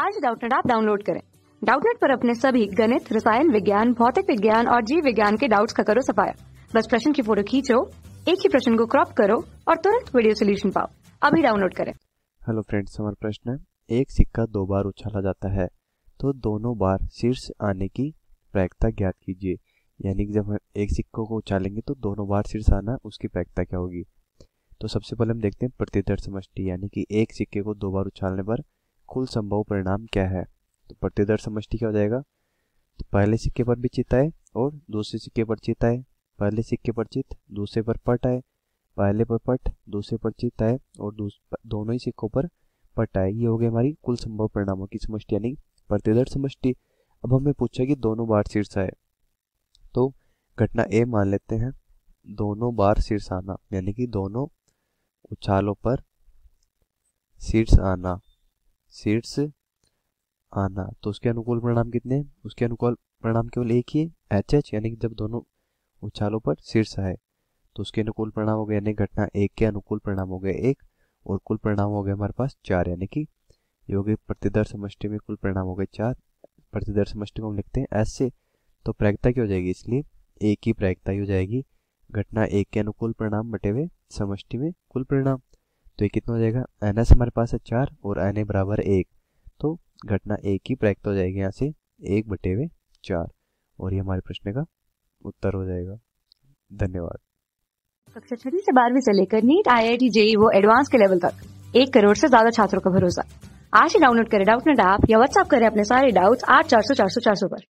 आज डाउटनेट आप डाउनलोड करें डाउटनेट पर अपने सभी गणित रसायन विज्ञान भौतिक विज्ञान और जीव विज्ञान के डाउट्स का करो सफाया बस प्रश्न की फोटो खींचो एक ही प्रश्न को क्रॉप करो और तुरंत वीडियो सोल्यूशन पाओ अभी डाउनलोड करें हेलो फ्रेंड्स हमारा प्रश्न है एक सिक्का दो बार उछाला जाता है तो दोनों बार शीर्ष आने की प्रायिकता ज्ञात कीजिए यानी कि जब हम एक सिक्कों को उछालेंगे तो दोनों बार शीर्ष आना उसकी प्रायिकता क्या होगी तो सबसे पहले हम देखते हैं प्रतिदर्श समष्टि यानी कि एक सिक्के को दो बार उछालने पर कुल संभव परिणाम क्या है तो प्रतिदर समष्टि क्या हो जाएगा तो पहले सिक्के पर भी चित आए और दूसरे सिक्के पर चिताए आए पहले सिक्के पर चित दूसरे पर पट आए पहले पर पट दूसरे पर चित आए और दोनों ही सिक्कों पर पट आए ये हो गए हमारी कुल संभव परिणामों की समष्टि यानी प्रतिदर समष्टि अब हमें पूछा कि दोनों बार शीर्ष आए तो घटना ए मान लेते हैं दोनों बार शीर्ष आना यानी कि दोनों उछालों पर शीर्ष आना शीट्स आना तो उसके अनुकूल परिणाम कितने हैं उसके अनुकूल परिणाम केवल एक ही है एच एच यानी कि जब दोनों उछालों पर शीर्ष है तो उसके अनुकूल परिणाम हो गए यानी घटना एक के अनुकूल परिणाम हो गए एक और कुल परिणाम हो गए हमारे पास चार यानी कि ये हो गए प्रतिदर समष्टि में कुल परिणाम हो गए चार प्रतिदर समष्टि को हम लिखते हैं ऐसे तो प्रायिकता की हो जाएगी इसलिए एक ही प्रायिकता ही हो जाएगी घटना एक के अनुकूल परिणाम बटे हुए समष्टि में कुल परिणाम तो ये कितना हो जाएगा एन एस हमारे पास है चार और एन ए बराबर एक तो घटना एक ही प्राप्त हो जाएगी यहाँ से एक बटे हुए चार और ये हमारे प्रश्न का उत्तर हो जाएगा धन्यवाद कक्षा छठी से बारहवीं से लेकर NEET I I T JEE वो एडवांस के लेवल तक एक करोड़ से ज्यादा छात्रों का भरोसा आज ही डाउनलोड करें डाउट नेट ऐप या व्हाट्सएप करें अपने सारे डाउट्स आठ चार सौ चार सौ चार सौ पर